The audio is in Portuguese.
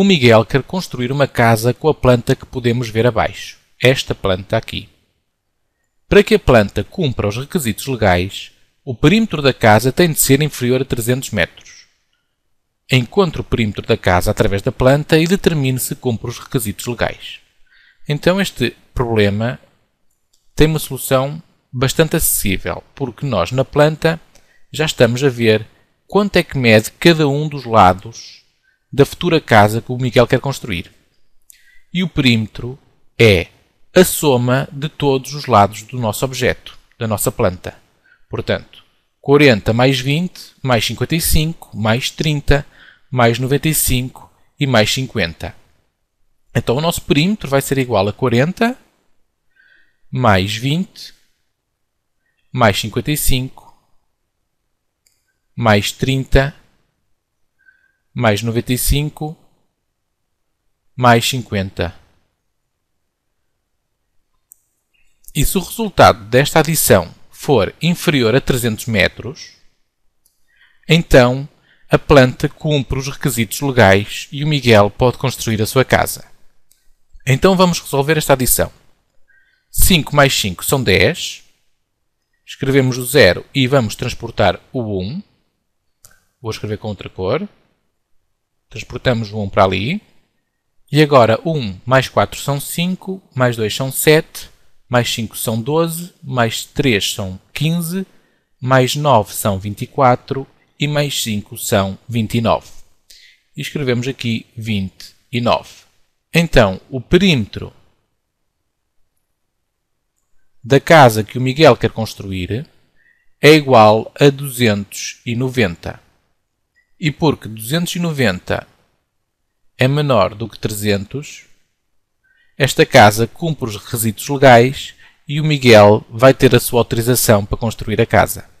O Miguel quer construir uma casa com a planta que podemos ver abaixo, esta planta aqui. Para que a planta cumpra os requisitos legais, o perímetro da casa tem de ser inferior a 300 metros. Encontre o perímetro da casa através da planta e determine se cumpre os requisitos legais. Então este problema tem uma solução bastante acessível, porque nós na planta já estamos a ver quanto é que mede cada um dos lados da futura casa que o Miguel quer construir. E o perímetro é a soma de todos os lados do nosso objeto, da nossa planta. Portanto, 40 mais 20, mais 55, mais 30, mais 95 e mais 50. Então o nosso perímetro vai ser igual a 40 mais 20 mais 55 mais 30 mais 95 mais 50. E se o resultado desta adição for inferior a 300 metros, então a planta cumpre os requisitos legais e o Miguel pode construir a sua casa. Então vamos resolver esta adição. 5 mais 5 são 10. Escrevemos o 0 e vamos transportar o 1. Vou escrever com outra cor. Transportamos 1 para ali. E agora 1 mais 4 são 5, mais 2 são 7, mais 5 são 12, mais 3 são 15, mais 9 são 24 e mais 5 são 29. E escrevemos aqui 29. Então, o perímetro da casa que o Miguel quer construir é igual a 290 e porque 290 é menor do que 300, esta casa cumpre os requisitos legais e o Miguel vai ter a sua autorização para construir a casa.